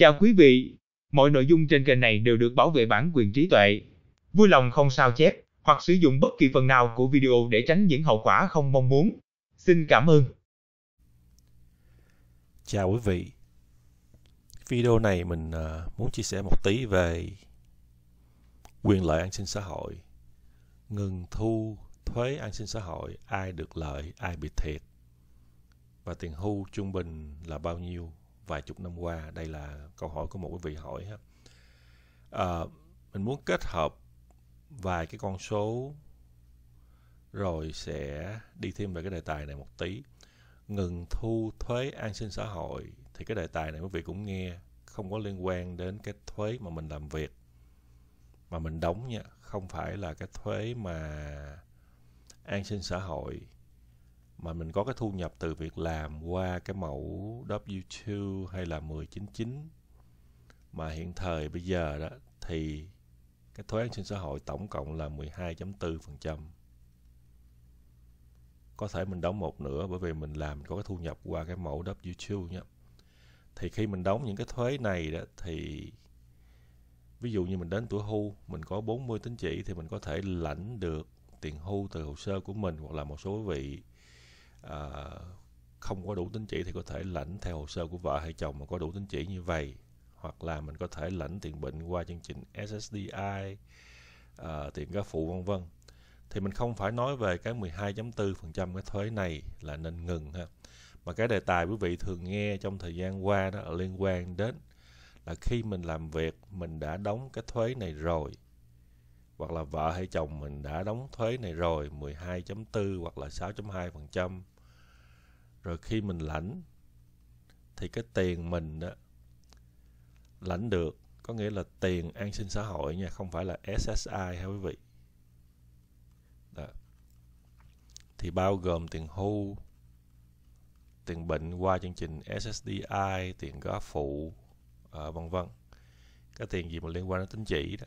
Chào quý vị, mọi nội dung trên kênh này đều được bảo vệ bản quyền trí tuệ. Vui lòng không sao chép hoặc sử dụng bất kỳ phần nào của video để tránh những hậu quả không mong muốn. Xin cảm ơn. Chào quý vị. Video này mình ờ, muốn chia sẻ một tí về quyền lợi an sinh xã hội, ngừng thu thuế an sinh xã hội, ai được lợi, ai bị thiệt và tiền hưu trung bình là bao nhiêu vài chục năm qua đây là câu hỏi của một quý vị hỏi ha à, mình muốn kết hợp vài cái con số rồi sẽ đi thêm về cái đề tài này một tí ngừng thu thuế an sinh xã hội thì cái đề tài này quý vị cũng nghe không có liên quan đến cái thuế mà mình làm việc mà mình đóng nha không phải là cái thuế mà an sinh xã hội mà mình có cái thu nhập từ việc làm qua cái mẫu W2 hay là 1099 mà hiện thời bây giờ đó thì cái thuế an sinh xã hội tổng cộng là 12.4%. Có thể mình đóng một nửa bởi vì mình làm có cái thu nhập qua cái mẫu W2 nhé. Thì khi mình đóng những cái thuế này đó thì ví dụ như mình đến tuổi hưu, mình có 40 tín chỉ thì mình có thể lãnh được tiền hưu từ hồ sơ của mình hoặc là một số vị à, không có đủ tính chỉ thì có thể lãnh theo hồ sơ của vợ hay chồng mà có đủ tính chỉ như vậy hoặc là mình có thể lãnh tiền bệnh qua chương trình SSDI à, ờ, tiền cá phụ vân vân thì mình không phải nói về cái 12.4% cái thuế này là nên ngừng ha mà cái đề tài quý vị thường nghe trong thời gian qua đó là liên quan đến là khi mình làm việc mình đã đóng cái thuế này rồi hoặc là vợ hay chồng mình đã đóng thuế này rồi 12.4 hoặc là 6.2% rồi khi mình lãnh thì cái tiền mình đó lãnh được có nghĩa là tiền an sinh xã hội nha không phải là SSI ha quý vị đó. thì bao gồm tiền hưu tiền bệnh qua chương trình SSDI tiền góa phụ à, vân vân cái tiền gì mà liên quan đến tính chỉ đó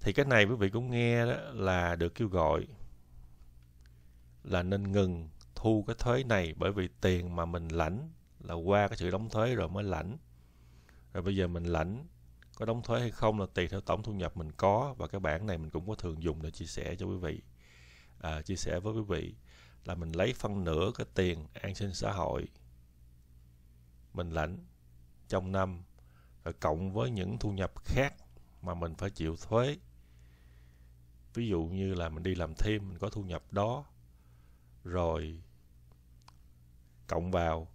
thì cái này quý vị cũng nghe đó là được kêu gọi là nên ngừng thu cái thuế này bởi vì tiền mà mình lãnh là qua cái sự đóng thuế rồi mới lãnh rồi bây giờ mình lãnh có đóng thuế hay không là tùy theo tổng thu nhập mình có và cái bảng này mình cũng có thường dùng để chia sẻ cho quý vị à, chia sẻ với quý vị là mình lấy phân nửa cái tiền an sinh xã hội mình lãnh trong năm rồi cộng với những thu nhập khác mà mình phải chịu thuế ví dụ như là mình đi làm thêm mình có thu nhập đó rồi cộng vào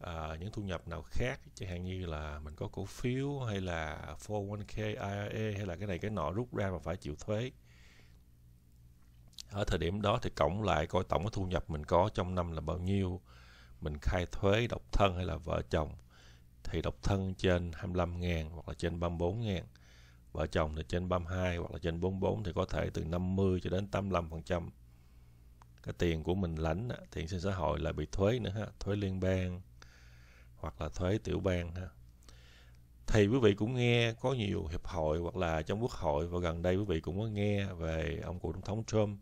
à, những thu nhập nào khác chẳng hạn như là mình có cổ phiếu hay là 401k IRA hay là cái này cái nọ rút ra mà phải chịu thuế ở thời điểm đó thì cộng lại coi tổng cái thu nhập mình có trong năm là bao nhiêu mình khai thuế độc thân hay là vợ chồng thì độc thân trên 25 ngàn hoặc là trên 34 ngàn vợ chồng thì trên 32 hoặc là trên 44 thì có thể từ 50 cho đến 85 phần trăm cái tiền của mình lãnh tiền sinh xã hội là bị thuế nữa ha thuế liên bang hoặc là thuế tiểu bang ha thì quý vị cũng nghe có nhiều hiệp hội hoặc là trong quốc hội và gần đây quý vị cũng có nghe về ông cựu tổng thống Trump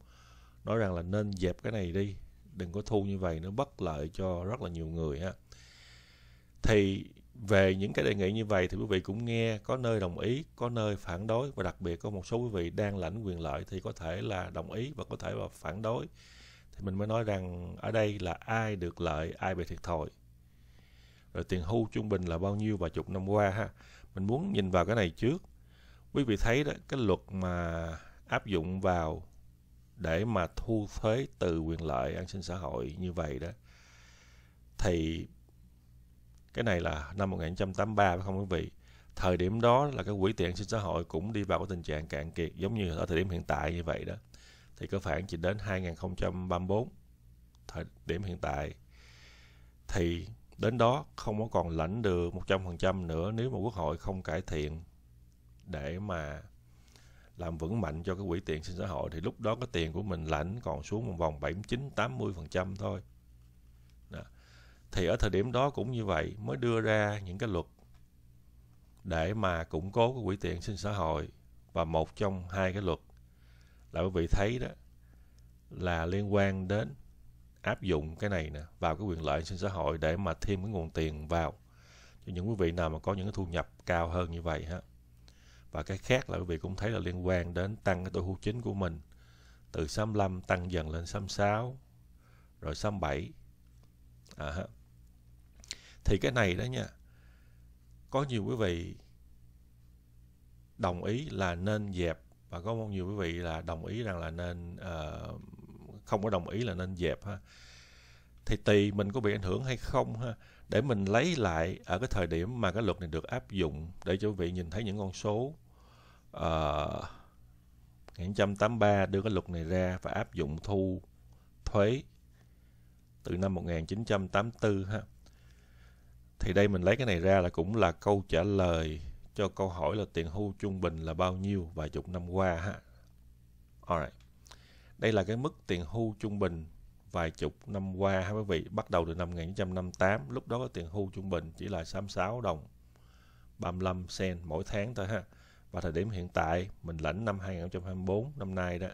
nói rằng là nên dẹp cái này đi đừng có thu như vậy nó bất lợi cho rất là nhiều người ha thì về những cái đề nghị như vậy thì quý vị cũng nghe có nơi đồng ý có nơi phản đối và đặc biệt có một số quý vị đang lãnh quyền lợi thì có thể là đồng ý và có thể là phản đối thì mình mới nói rằng ở đây là ai được lợi ai bị thiệt thòi rồi tiền hưu trung bình là bao nhiêu và chục năm qua ha mình muốn nhìn vào cái này trước quý vị thấy đó cái luật mà áp dụng vào để mà thu thuế từ quyền lợi an sinh xã hội như vậy đó thì cái này là năm 1983 phải không quý vị thời điểm đó là cái quỹ tiền an sinh xã hội cũng đi vào cái tình trạng cạn kiệt giống như ở thời điểm hiện tại như vậy đó thì cơ bản chỉ đến 2034 thời điểm hiện tại thì đến đó không có còn lãnh được 100% nữa nếu mà quốc hội không cải thiện để mà làm vững mạnh cho cái quỹ tiền sinh xã hội thì lúc đó cái tiền của mình lãnh còn xuống một vòng 79 80% thôi. Đó. Thì ở thời điểm đó cũng như vậy mới đưa ra những cái luật để mà củng cố cái quỹ tiền sinh xã hội và một trong hai cái luật là quý vị thấy đó là liên quan đến áp dụng cái này nè vào cái quyền lợi sinh xã hội để mà thêm cái nguồn tiền vào cho những quý vị nào mà có những cái thu nhập cao hơn như vậy ha và cái khác là quý vị cũng thấy là liên quan đến tăng cái tuổi hưu chính của mình từ 65 tăng dần lên 66 rồi 67 à, ha. thì cái này đó nha có nhiều quý vị đồng ý là nên dẹp và có nhiều quý vị là đồng ý rằng là nên uh, không có đồng ý là nên dẹp ha thì tùy mình có bị ảnh hưởng hay không ha để mình lấy lại ở cái thời điểm mà cái luật này được áp dụng để cho quý vị nhìn thấy những con số uh, ờ, 1983 đưa cái luật này ra và áp dụng thu thuế từ năm 1984 ha thì đây mình lấy cái này ra là cũng là câu trả lời cho câu hỏi là tiền hưu trung bình là bao nhiêu vài chục năm qua ha. Alright. Đây là cái mức tiền hưu trung bình vài chục năm qua ha quý vị, bắt đầu từ năm 1958, lúc đó cái tiền hưu trung bình chỉ là 66 đồng 35 sen mỗi tháng thôi ha. Và thời điểm hiện tại mình lãnh năm 2024 năm nay đó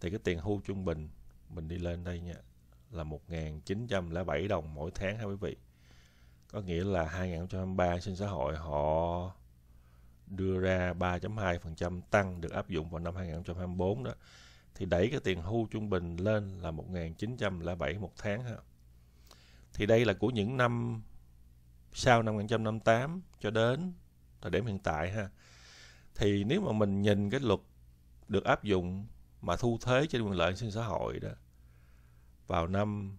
thì cái tiền hưu trung bình mình đi lên đây nha là 1.907 đồng mỗi tháng ha quý vị. Có nghĩa là 2023 sinh xã hội họ đưa ra 3.2% tăng được áp dụng vào năm 2024 đó thì đẩy cái tiền hưu trung bình lên là 1.907 một tháng ha. Thì đây là của những năm sau năm 1958 cho đến thời điểm hiện tại ha. Thì nếu mà mình nhìn cái luật được áp dụng mà thu thuế trên quyền lợi sinh xã hội đó vào năm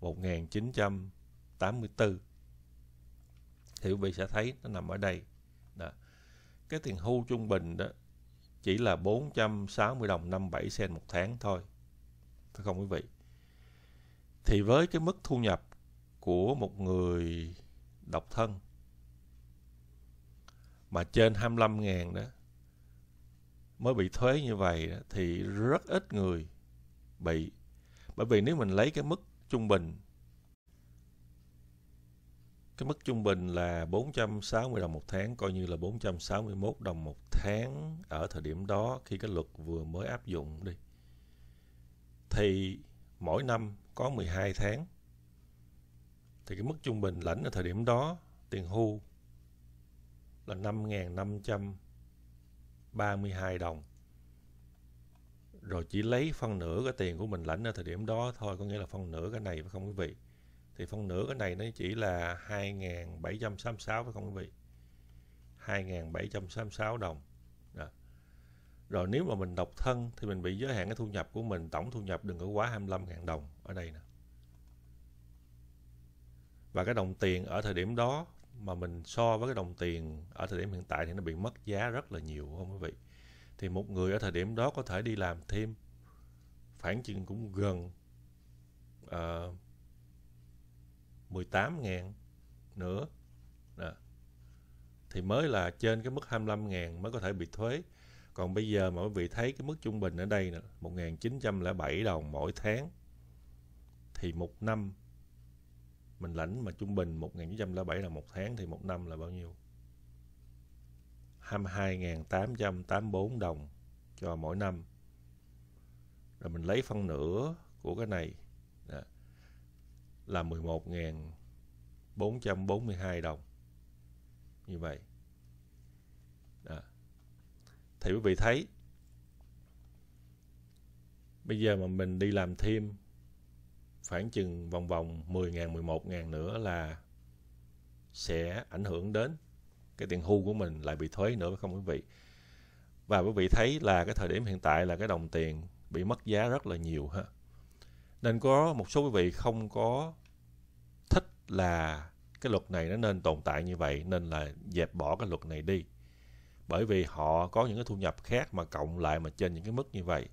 1984 thì quý vị sẽ thấy nó nằm ở đây cái tiền hưu trung bình đó chỉ là 460 đồng 57 sen một tháng thôi. Phải không quý vị? Thì với cái mức thu nhập của một người độc thân mà trên 25 ngàn đó mới bị thuế như vậy đó, thì rất ít người bị bởi vì nếu mình lấy cái mức trung bình cái mức trung bình là 460 đồng một tháng, coi như là 461 đồng một tháng ở thời điểm đó khi cái luật vừa mới áp dụng đi. Thì mỗi năm có 12 tháng. Thì cái mức trung bình lãnh ở thời điểm đó, tiền hưu là 5.532 đồng. Rồi chỉ lấy phân nửa cái tiền của mình lãnh ở thời điểm đó thôi, có nghĩa là phân nửa cái này phải không quý vị? thì phân nửa cái này nó chỉ là 2.766 phải không quý vị 2.766 đồng Đó. rồi nếu mà mình độc thân thì mình bị giới hạn cái thu nhập của mình tổng thu nhập đừng có quá 25.000 đồng ở đây nè và cái đồng tiền ở thời điểm đó mà mình so với cái đồng tiền ở thời điểm hiện tại thì nó bị mất giá rất là nhiều không quý vị thì một người ở thời điểm đó có thể đi làm thêm khoảng chừng cũng gần uh, 18 000 nữa đó. thì mới là trên cái mức 25 000 mới có thể bị thuế còn bây giờ mà quý vị thấy cái mức trung bình ở đây nè 1.907 đồng mỗi tháng thì một năm mình lãnh mà trung bình 1.907 đồng một tháng thì một năm là bao nhiêu 22.884 đồng cho mỗi năm rồi mình lấy phân nửa của cái này đó là 11.442 đồng. Như vậy. Đó. Thì quý vị thấy bây giờ mà mình đi làm thêm khoảng chừng vòng vòng 10.000 11.000 nữa là sẽ ảnh hưởng đến cái tiền hưu của mình lại bị thuế nữa phải không quý vị? Và quý vị thấy là cái thời điểm hiện tại là cái đồng tiền bị mất giá rất là nhiều ha nên có một số quý vị không có thích là cái luật này nó nên tồn tại như vậy nên là dẹp bỏ cái luật này đi bởi vì họ có những cái thu nhập khác mà cộng lại mà trên những cái mức như vậy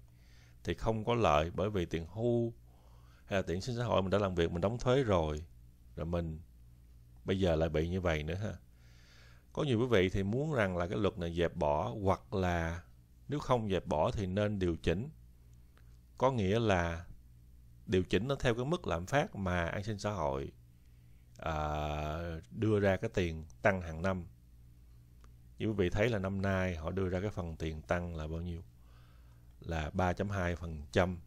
thì không có lợi bởi vì tiền hưu hay là tiền sinh xã hội mình đã làm việc mình đóng thuế rồi rồi mình bây giờ lại bị như vậy nữa ha có nhiều quý vị thì muốn rằng là cái luật này dẹp bỏ hoặc là nếu không dẹp bỏ thì nên điều chỉnh có nghĩa là điều chỉnh nó theo cái mức lạm phát mà an sinh xã hội à, đưa ra cái tiền tăng hàng năm như quý vị thấy là năm nay họ đưa ra cái phần tiền tăng là bao nhiêu là 3.2 phần trăm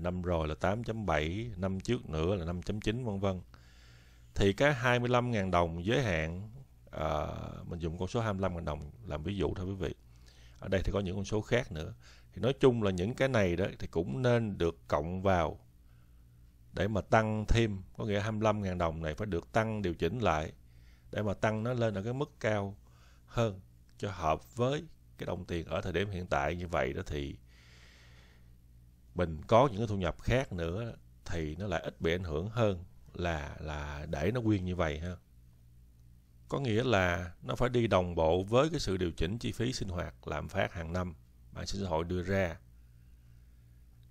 năm rồi là 8.7 năm trước nữa là 5.9 vân vân thì cái 25.000 đồng giới hạn à, mình dùng con số 25.000 đồng làm ví dụ thôi quý vị ở đây thì có những con số khác nữa thì nói chung là những cái này đó thì cũng nên được cộng vào để mà tăng thêm có nghĩa 25.000 đồng này phải được tăng điều chỉnh lại để mà tăng nó lên ở cái mức cao hơn cho hợp với cái đồng tiền ở thời điểm hiện tại như vậy đó thì mình có những cái thu nhập khác nữa thì nó lại ít bị ảnh hưởng hơn là là để nó nguyên như vậy ha có nghĩa là nó phải đi đồng bộ với cái sự điều chỉnh chi phí sinh hoạt lạm phát hàng năm mà xã hội đưa ra.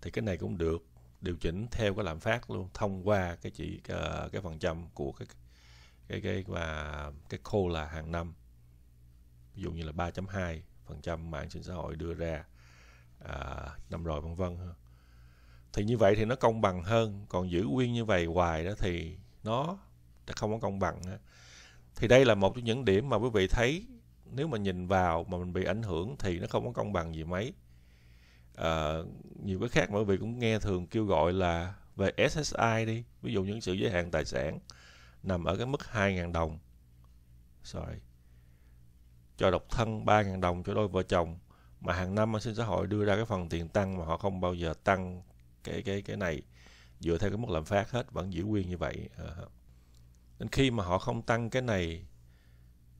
Thì cái này cũng được điều chỉnh theo cái lạm phát luôn thông qua cái chỉ cái, ờ, cái phần trăm của cái cái cái và cái khô là hàng năm. Ví dụ như là 3.2 phần trăm mạng sinh xã hội đưa ra à, năm rồi vân vân thì như vậy thì nó công bằng hơn còn giữ nguyên như vậy hoài đó thì nó không có công bằng thì đây là một trong những điểm mà quý vị thấy nếu mà nhìn vào mà mình bị ảnh hưởng thì nó không có công bằng gì mấy à, nhiều cái khác mà quý vị cũng nghe thường kêu gọi là về SSI đi ví dụ những sự giới hạn tài sản nằm ở cái mức 2.000 đồng sorry cho độc thân 3.000 đồng cho đôi vợ chồng mà hàng năm an sinh xã hội đưa ra cái phần tiền tăng mà họ không bao giờ tăng cái cái cái này dựa theo cái mức lạm phát hết vẫn giữ nguyên như vậy à, nên khi mà họ không tăng cái này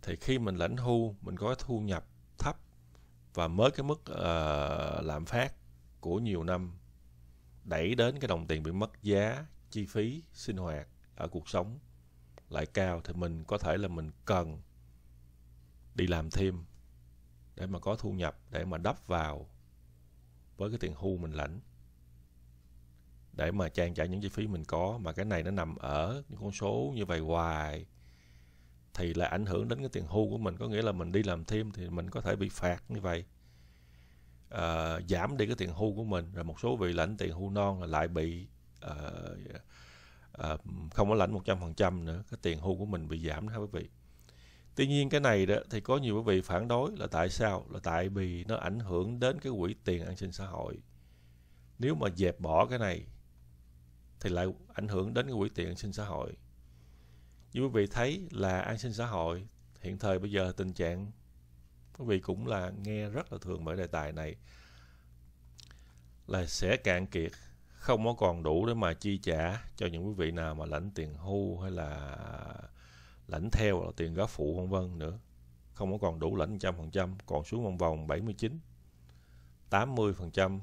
thì khi mình lãnh hưu mình có thu nhập thấp và mới cái mức uh, lạm phát của nhiều năm đẩy đến cái đồng tiền bị mất giá chi phí sinh hoạt ở cuộc sống lại cao thì mình có thể là mình cần đi làm thêm để mà có thu nhập để mà đắp vào với cái tiền hưu mình lãnh để mà trang trải những chi phí mình có mà cái này nó nằm ở những con số như vậy hoài thì là ảnh hưởng đến cái tiền hưu của mình có nghĩa là mình đi làm thêm thì mình có thể bị phạt như vậy à, giảm đi cái tiền hưu của mình rồi một số vị lãnh tiền hưu non là lại bị à, à, không có lãnh 100% nữa cái tiền hưu của mình bị giảm đó quý vị tuy nhiên cái này đó thì có nhiều quý vị phản đối là tại sao là tại vì nó ảnh hưởng đến cái quỹ tiền an sinh xã hội nếu mà dẹp bỏ cái này thì lại ảnh hưởng đến cái quỹ tiền an sinh xã hội như quý vị thấy là an sinh xã hội hiện thời bây giờ tình trạng quý vị cũng là nghe rất là thường bởi đề tài này là sẽ cạn kiệt không có còn đủ để mà chi trả cho những quý vị nào mà lãnh tiền hưu hay là lãnh theo là tiền góp phụ vân vân nữa không có còn đủ lãnh trăm phần trăm còn xuống vòng vòng 79 80 phần trăm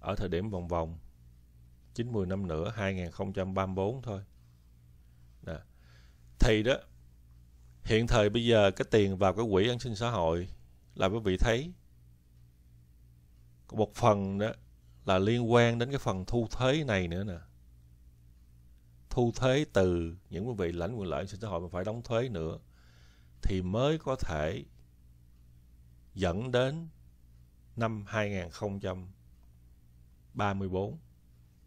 ở thời điểm vòng vòng chín 10 năm nữa 2034 thôi Nà. thì đó hiện thời bây giờ cái tiền vào cái quỹ an sinh xã hội là quý vị thấy một phần đó là liên quan đến cái phần thu thuế này nữa nè thu thuế từ những quý vị lãnh quyền lợi an sinh xã hội mà phải đóng thuế nữa thì mới có thể dẫn đến năm 2034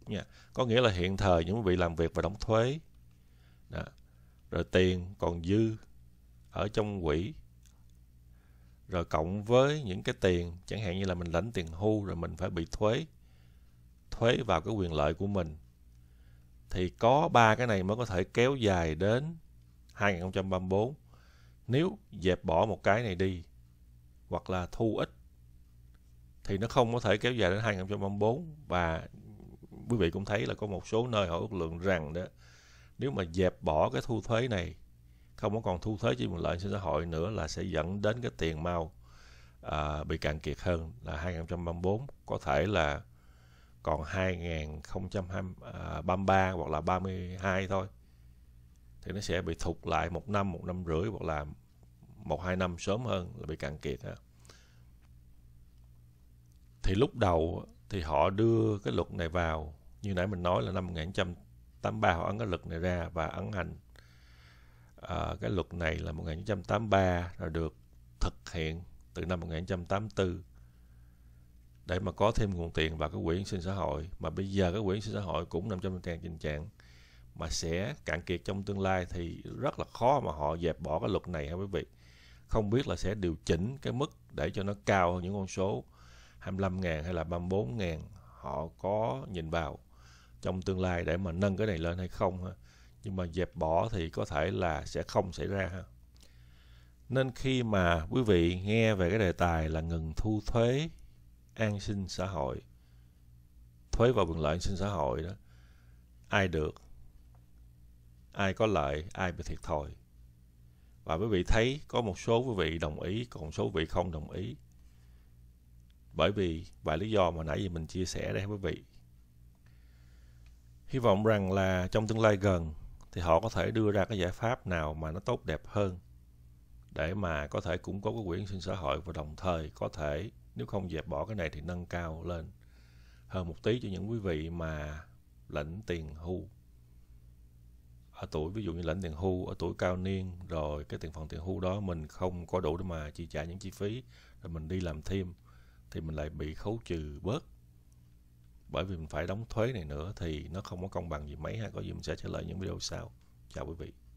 nha có nghĩa là hiện thời những vị làm việc và đóng thuế đó. rồi tiền còn dư ở trong quỹ rồi cộng với những cái tiền chẳng hạn như là mình lãnh tiền hưu rồi mình phải bị thuế thuế vào cái quyền lợi của mình thì có ba cái này mới có thể kéo dài đến 2034 nếu dẹp bỏ một cái này đi hoặc là thu ít thì nó không có thể kéo dài đến 2034 và quý vị cũng thấy là có một số nơi họ ước lượng rằng đó nếu mà dẹp bỏ cái thu thuế này không có còn thu thuế trên nguồn lợi xã hội nữa là sẽ dẫn đến cái tiền mau à, bị cạn kiệt hơn là 2034 có thể là còn 2033 à, hoặc là 32 thôi thì nó sẽ bị thụt lại một năm một năm rưỡi hoặc là một hai năm sớm hơn là bị cạn kiệt ha. thì lúc đầu thì họ đưa cái luật này vào như nãy mình nói là năm 1983 họ ấn cái luật này ra và ấn hành à, cái luật này là 1983 rồi được thực hiện từ năm 1984 để mà có thêm nguồn tiền vào cái quỹ sinh xã hội mà bây giờ cái quỹ sinh xã hội cũng nằm trong tình trạng mà sẽ cạn kiệt trong tương lai thì rất là khó mà họ dẹp bỏ cái luật này ha quý vị không biết là sẽ điều chỉnh cái mức để cho nó cao hơn những con số 25 000 hay là 34 000 họ có nhìn vào trong tương lai để mà nâng cái này lên hay không ha. Nhưng mà dẹp bỏ thì có thể là sẽ không xảy ra ha. Nên khi mà quý vị nghe về cái đề tài là ngừng thu thuế an sinh xã hội, thuế vào quyền lợi an sinh xã hội đó, ai được, ai có lợi, ai bị thiệt thòi. Và quý vị thấy có một số quý vị đồng ý, còn số quý vị không đồng ý bởi vì vài lý do mà nãy giờ mình chia sẻ đây quý vị hy vọng rằng là trong tương lai gần thì họ có thể đưa ra cái giải pháp nào mà nó tốt đẹp hơn để mà có thể củng cố cái quyền sinh xã hội và đồng thời có thể nếu không dẹp bỏ cái này thì nâng cao lên hơn một tí cho những quý vị mà lãnh tiền hưu ở tuổi ví dụ như lãnh tiền hưu ở tuổi cao niên rồi cái tiền phần tiền hưu đó mình không có đủ để mà chi trả những chi phí rồi mình đi làm thêm thì mình lại bị khấu trừ bớt bởi vì mình phải đóng thuế này nữa thì nó không có công bằng gì mấy ha có gì mình sẽ trả lời những video sau chào quý vị